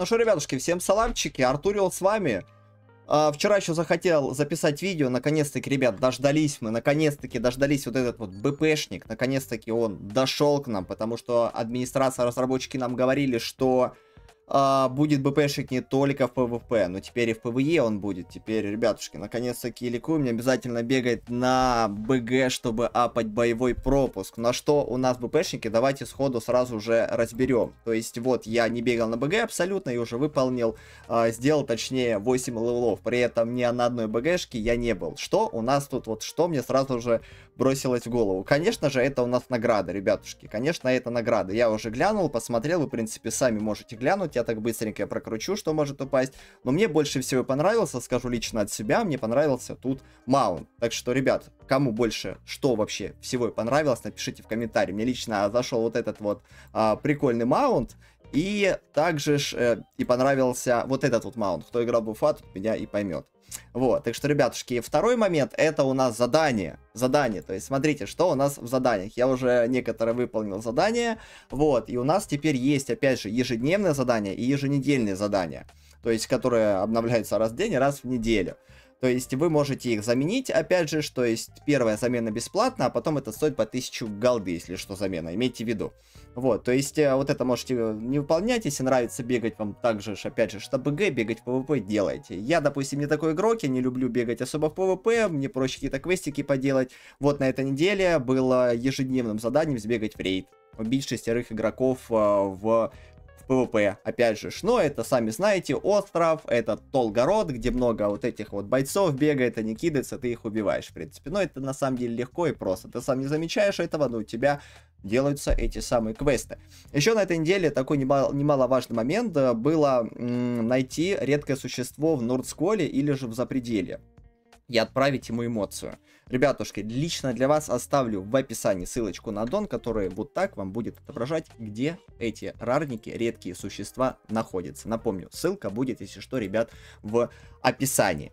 Ну что, ребятушки, всем саламчики, Артурил с вами. А, вчера еще захотел записать видео, наконец-таки, ребят, дождались мы, наконец-таки дождались вот этот вот БПшник, наконец-таки он дошел к нам, потому что администрация, разработчики нам говорили, что а, будет БПшить не только в ПВП, но теперь и в ПВЕ он будет. Теперь, ребятушки, наконец-то Килику мне обязательно бегать на БГ, чтобы апать боевой пропуск. На что у нас БПшники, давайте сходу сразу же разберем. То есть вот я не бегал на БГ абсолютно и уже выполнил, а, сделал точнее 8 левелов. При этом ни на одной БГшке я не был. Что у нас тут, вот что мне сразу же бросилось в голову? Конечно же, это у нас награда, ребятушки. Конечно, это награда. Я уже глянул, посмотрел, вы, в принципе, сами можете глянуть я так быстренько прокручу, что может упасть. Но мне больше всего понравился, скажу лично от себя, мне понравился тут маунт. Так что, ребят, кому больше что вообще всего понравилось, напишите в комментарии. Мне лично зашел вот этот вот а, прикольный маунт. И также ж, э, и понравился вот этот вот маунт. Кто играл в фат, меня и поймет. Вот, так что, ребятушки, второй момент, это у нас задание. Задание, то есть смотрите, что у нас в заданиях. Я уже некоторые выполнил задания, вот, и у нас теперь есть, опять же, ежедневное задание и еженедельные задания. То есть, которые обновляются раз в день и раз в неделю. То есть вы можете их заменить, опять же, что есть первая замена бесплатно, а потом это стоит по 1000 голды, если что, замена, имейте в виду. Вот, то есть э, вот это можете э, не выполнять, если нравится бегать вам так также, опять же, что БГ, бегать в ПВП делайте. Я, допустим, не такой игрок, я не люблю бегать особо в ПВП, мне проще какие-то квестики поделать. Вот на этой неделе было ежедневным заданием сбегать в рейд убить шестерых игроков э, в ПВП, опять же. Но это, сами знаете, остров, это Толгород, где много вот этих вот бойцов бегает, они кидаются, ты их убиваешь, в принципе. Но это на самом деле легко и просто. Ты сам не замечаешь этого, но у тебя делаются эти самые квесты. Еще на этой неделе такой немал, немаловажный момент э, было найти редкое существо в Нордсколе или же в Запределье и отправить ему эмоцию. Ребятушки, лично для вас оставлю в описании ссылочку на дон, который вот так вам будет отображать, где эти рарники, редкие существа, находятся. Напомню, ссылка будет, если что, ребят, в описании.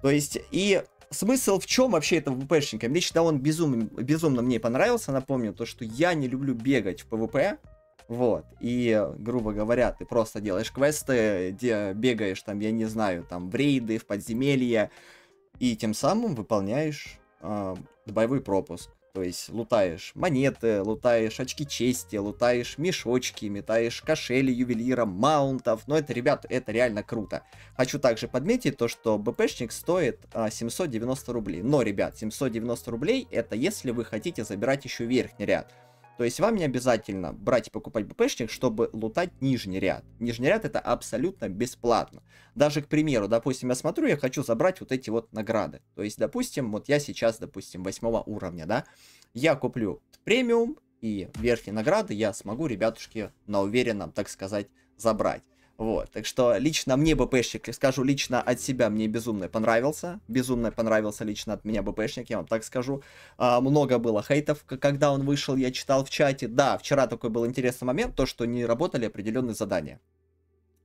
То есть, и смысл в чем вообще этого ВПшника? Лично он безум, безумно мне понравился. Напомню, то, что я не люблю бегать в ПВП, вот, и, грубо говоря, ты просто делаешь квесты, где бегаешь там, я не знаю, там, в рейды, в подземелья, и тем самым выполняешь э, боевой пропуск. То есть лутаешь монеты, лутаешь очки чести, лутаешь мешочки, метаешь кошели ювелира, маунтов. Но это, ребят, это реально круто. Хочу также подметить то, что БПшник стоит а, 790 рублей. Но, ребят, 790 рублей это если вы хотите забирать еще верхний ряд. То есть вам не обязательно брать и покупать БПшник, чтобы лутать нижний ряд. Нижний ряд это абсолютно бесплатно. Даже, к примеру, допустим, я смотрю, я хочу забрать вот эти вот награды. То есть, допустим, вот я сейчас, допустим, восьмого уровня, да, я куплю премиум и верхние награды я смогу, ребятушки, на уверенном, так сказать, забрать. Вот, так что лично мне БПшник, скажу лично от себя, мне безумно понравился. Безумно понравился лично от меня БПшник, я вам так скажу. А, много было хейтов, когда он вышел, я читал в чате. Да, вчера такой был интересный момент, то, что не работали определенные задания.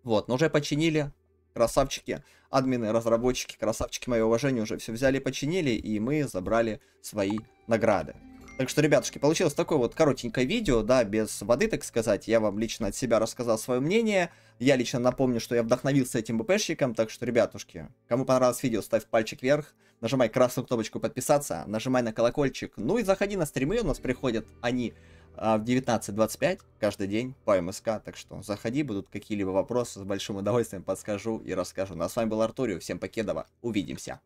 Вот, но уже починили, красавчики, админы, разработчики, красавчики, мое уважение, уже все взяли, починили, и мы забрали свои награды. Так что, ребятушки, получилось такое вот коротенькое видео, да, без воды, так сказать. Я вам лично от себя рассказал свое мнение. Я лично напомню, что я вдохновился этим БПшником. Так что, ребятушки, кому понравилось видео, ставь пальчик вверх. Нажимай красную кнопочку подписаться, нажимай на колокольчик. Ну и заходи на стримы, у нас приходят они а, в 19.25 каждый день по МСК. Так что заходи, будут какие-либо вопросы, с большим удовольствием подскажу и расскажу. Ну а с вами был Артурио, всем покедова, увидимся.